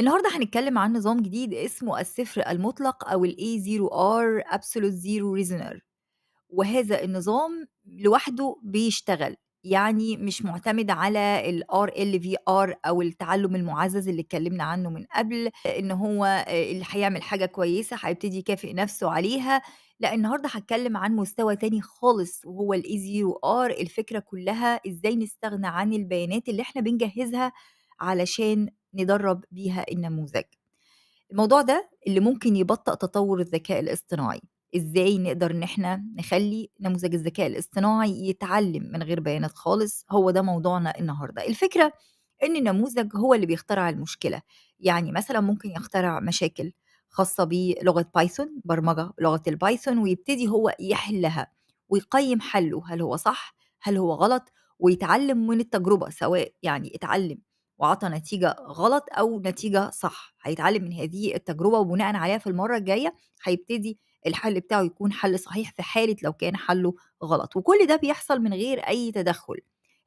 النهارده هنتكلم عن نظام جديد اسمه الصفر المطلق أو ال A0R Absolute Zero Reasoner وهذا النظام لوحده بيشتغل يعني مش معتمد على ال RLVR أو التعلم المعزز اللي اتكلمنا عنه من قبل إن هو اللي هيعمل حاجة كويسة هيبتدي يكافئ نفسه عليها لا النهارده هتكلم عن مستوى تاني خالص وهو ال A0R الفكرة كلها إزاي نستغنى عن البيانات اللي احنا بنجهزها علشان ندرب بيها النموذج الموضوع ده اللي ممكن يبطأ تطور الذكاء الاصطناعي ازاي نقدر ان احنا نخلي نموذج الذكاء الاصطناعي يتعلم من غير بيانات خالص هو ده موضوعنا النهارده الفكره ان النموذج هو اللي بيخترع المشكله يعني مثلا ممكن يخترع مشاكل خاصه بلغه بايثون برمجه لغه البايثون ويبتدي هو يحلها ويقيم حله هل هو صح هل هو غلط ويتعلم من التجربه سواء يعني اتعلم وعطى نتيجة غلط أو نتيجة صح هيتعلم من هذه التجربة وبناء عليها في المرة الجاية هيبتدي الحل بتاعه يكون حل صحيح في حالة لو كان حله غلط وكل ده بيحصل من غير أي تدخل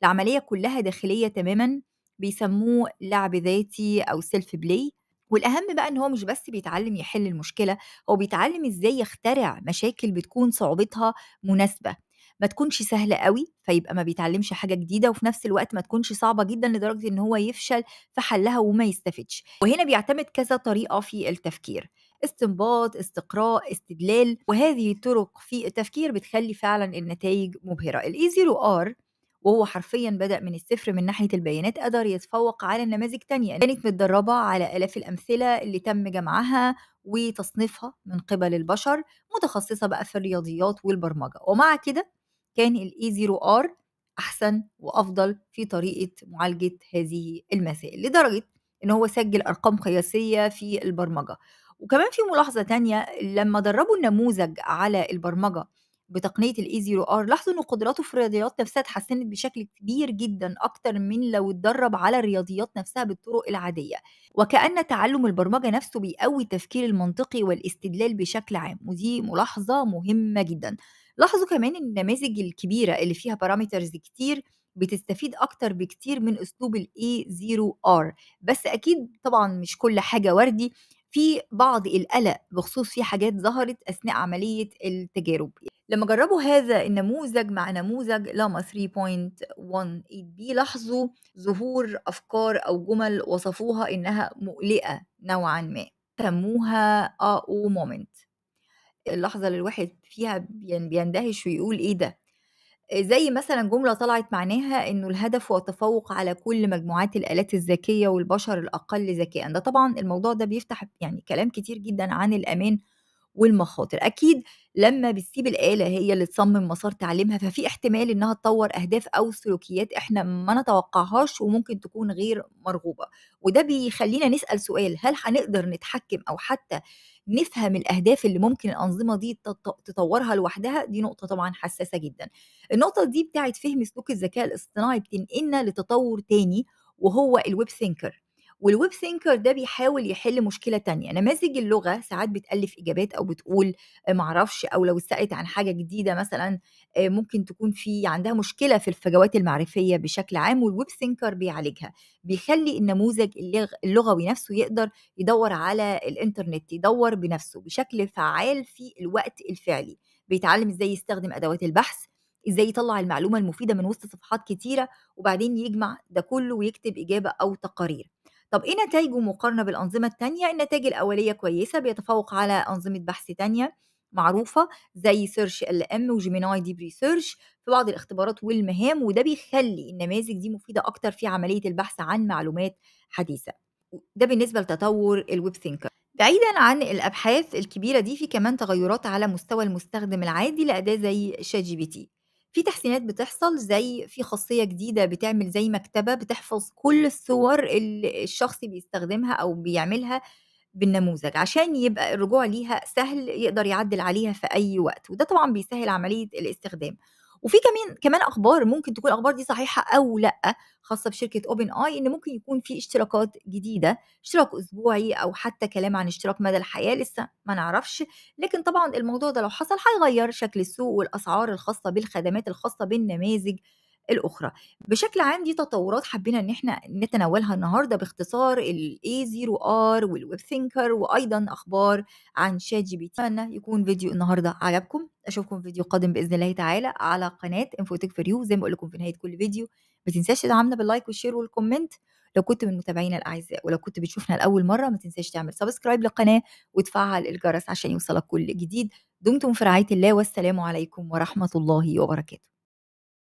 العملية كلها داخلية تماما بيسموه لعب ذاتي أو سيلف بلاي والأهم بقى إن هو مش بس بيتعلم يحل المشكلة هو بيتعلم إزاي يخترع مشاكل بتكون صعوبتها مناسبة ما تكونش سهله قوي فيبقى ما بيتعلمش حاجه جديده وفي نفس الوقت ما تكونش صعبه جدا لدرجه ان هو يفشل في حلها وما يستفدش وهنا بيعتمد كذا طريقه في التفكير استنباط استقراء استدلال وهذه الطرق في التفكير بتخلي فعلا النتائج مبهره الاي زيرو ار وهو حرفيا بدأ من الصفر من ناحية البيانات قدر يتفوق على نماذج تانية كانت متدربة على آلاف الأمثلة اللي تم جمعها وتصنيفها من قبل البشر متخصصة بقى في الرياضيات والبرمجة ومع كده كان الاي 0 ار احسن وافضل في طريقه معالجه هذه المسائل لدرجه ان هو سجل ارقام قياسيه في البرمجه وكمان في ملاحظه تانية لما دربوا النموذج على البرمجه بتقنيه الاي 0 ار لاحظوا ان قدراته في الرياضيات نفسها اتحسنت بشكل كبير جدا اكتر من لو اتدرب على الرياضيات نفسها بالطرق العاديه وكان تعلم البرمجه نفسه بيقوي التفكير المنطقي والاستدلال بشكل عام ودي ملاحظه مهمه جدا لاحظوا كمان إن النماذج الكبيرة اللي فيها بارامترز كتير بتستفيد أكتر بكتير من أسلوب الاي A0R بس أكيد طبعا مش كل حاجة وردي في بعض القلق بخصوص في حاجات ظهرت أثناء عملية التجارب لما جربوا هذا النموذج مع نموذج لاما 318 بي لاحظوا ظهور أفكار أو جمل وصفوها إنها مقلقة نوعا ما سموها او مومنت اللحظة اللي الواحد فيها بيندهش ويقول إيه ده؟ زي مثلا جملة طلعت معناها إنه الهدف هو التفوق على كل مجموعات الآلات الذكية والبشر الأقل ذكاء، ده طبعا الموضوع ده بيفتح يعني كلام كتير جدا عن الأمان والمخاطر اكيد لما بتسيب الاله هي اللي تصمم مسار تعليمها ففي احتمال انها تطور اهداف او سلوكيات احنا ما نتوقعهاش وممكن تكون غير مرغوبه وده بيخلينا نسال سؤال هل هنقدر نتحكم او حتى نفهم الاهداف اللي ممكن الانظمه دي تطورها لوحدها دي نقطه طبعا حساسه جدا النقطه دي بتاعت فهم سلوك الذكاء الاصطناعي بتنقلنا لتطور تاني وهو الويب ثينكر والويب ثينكر ده بيحاول يحل مشكله تانية نماذج اللغه ساعات بتالف اجابات او بتقول آه، معرفش او لو سالت عن حاجه جديده مثلا آه، ممكن تكون في عندها مشكله في الفجوات المعرفيه بشكل عام والويب ثينكر بيعالجها بيخلي النموذج اللغوي نفسه يقدر يدور على الانترنت يدور بنفسه بشكل فعال في الوقت الفعلي بيتعلم ازاي يستخدم ادوات البحث ازاي يطلع المعلومه المفيده من وسط صفحات كتيره وبعدين يجمع ده كله ويكتب اجابه او تقارير طب ايه نتائجه مقارنه بالانظمه الثانيه النتائج الاوليه كويسه بيتفوق على انظمه بحث ثانيه معروفة زي سيرش ال ام وجيميناي ديب ريسيرش في بعض الاختبارات والمهام وده بيخلي النماذج دي مفيدة أكتر في عملية البحث عن معلومات حديثة ده بالنسبة لتطور الويب ثينكر بعيدا عن الابحاث الكبيره دي في كمان تغيرات على مستوى المستخدم العادي لاداه زي شات جي بي تي في تحسينات بتحصل زي في خاصية جديدة بتعمل زي مكتبة بتحفظ كل الصور اللي الشخص بيستخدمها أو بيعملها بالنموذج عشان يبقى الرجوع ليها سهل يقدر يعدل عليها في أي وقت وده طبعا بيسهل عملية الاستخدام وفي كمان كمان اخبار ممكن تكون الاخبار دي صحيحه او لا خاصه بشركه اوبن اي ان ممكن يكون في اشتراكات جديده اشتراك اسبوعي او حتى كلام عن اشتراك مدى الحياه لسه ما نعرفش لكن طبعا الموضوع ده لو حصل هيغير شكل السوق والاسعار الخاصه بالخدمات الخاصه بالنماذج الاخرى بشكل عام دي تطورات حبينا ان احنا نتناولها النهارده باختصار الاي زيرو ار والويب ثينكر وايضا اخبار عن شات جي بي تي اتمنى يكون فيديو النهارده عجبكم اشوفكم فيديو قادم باذن الله تعالى على قناه انفوتك فور يو زي ما بقول لكم في نهايه كل فيديو ما تنساش تدعمنا باللايك والشير والكومنت لو كنت من متابعينا الاعزاء ولو كنت بتشوفنا لاول مره ما تنساش تعمل سبسكرايب للقناه وتفعل الجرس عشان يوصلك كل جديد دمتم في رعايه الله والسلام عليكم ورحمه الله وبركاته